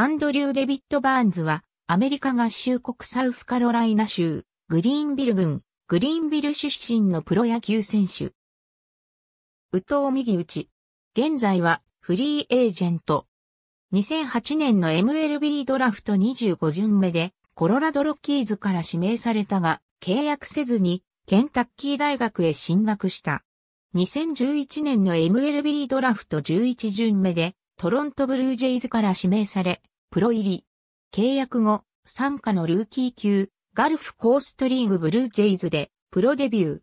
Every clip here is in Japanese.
アンドリュー・デビッド・バーンズは、アメリカ合衆国サウスカロライナ州、グリーンビル郡、グリーンビル出身のプロ野球選手。宇藤右打ち。現在は、フリーエージェント。2008年の MLB ドラフト25巡目で、コロラドロッキーズから指名されたが、契約せずに、ケンタッキー大学へ進学した。2011年の MLB ドラフト11巡目で、トロントブルージェイズから指名され、プロ入り。契約後、参加のルーキー級、ガルフコーストリーグブルージェイズで、プロデビュー。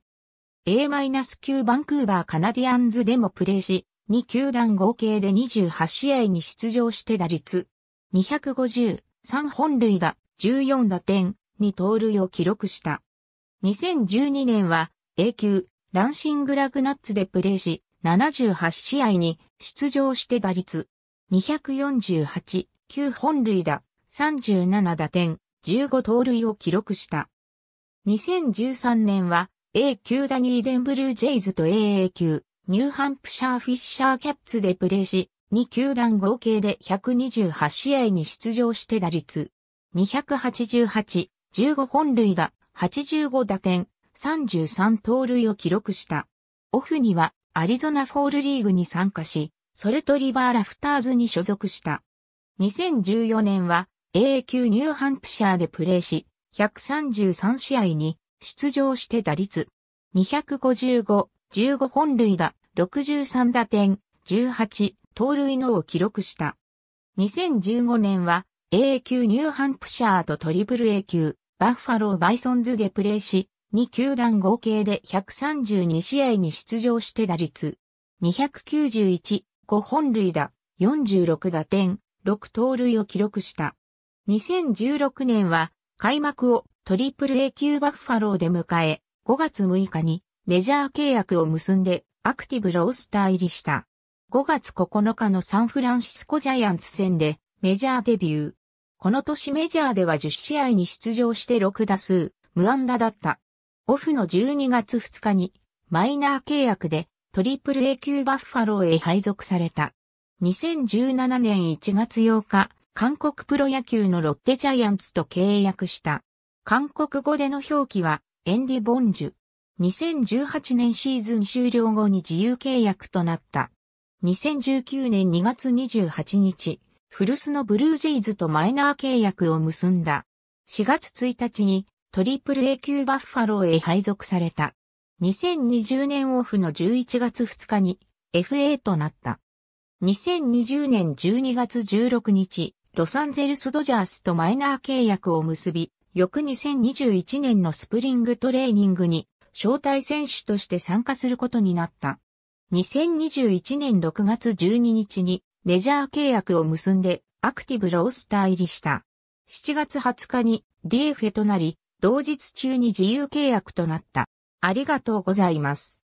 A-9 バンクーバーカナディアンズでもプレーし、2球団合計で28試合に出場して打率。250、3本塁打、14打点、2盗塁を記録した。2012年は A 級ランシングラグナッツでプレーし、78試合に出場して打率248、9本塁打、37打点、15盗塁を記録した。2013年は A 級ダニーデンブルージェイズと AA 級、ニューハンプシャーフィッシャーキャッツでプレーし、2球団合計で128試合に出場して打率、288、15本塁打、85打点、33盗塁を記録した。オフにはアリゾナフォールリーグに参加し、ソルトリバーラフターズに所属した。2014年は a 級ニューハンプシャーでプレーし、133試合に出場して打率255、15本塁打、63打点、18、盗塁のを記録した。2015年は AA 級ニューハンプシャーとトリプル A 級バッファローバイソンズでプレーし、2球団合計で132試合に出場して打率291、5本塁打、46打点、6盗塁を記録した。2016年は開幕をトリプル A 級バッファローで迎え、5月6日にメジャー契約を結んでアクティブロースター入りした。5月9日のサンフランシスコジャイアンツ戦でメジャーデビュー。この年メジャーでは10試合に出場して6打数、無安打だった。オフの12月2日にマイナー契約でトリプル A 級バッファローへ配属された。2017年1月8日、韓国プロ野球のロッテジャイアンツと契約した。韓国語での表記は、エンディ・ボンジュ。2018年シーズン終了後に自由契約となった。2019年2月28日、古巣のブルージェイズとマイナー契約を結んだ。4月1日にトリプル A 級バッファローへ配属された。2020年オフの11月2日に FA となった。2020年12月16日、ロサンゼルスドジャースとマイナー契約を結び、翌2021年のスプリングトレーニングに招待選手として参加することになった。2021年6月12日にメジャー契約を結んでアクティブロースター入りした。7月20日に d f となり、同日中に自由契約となった。ありがとうございます。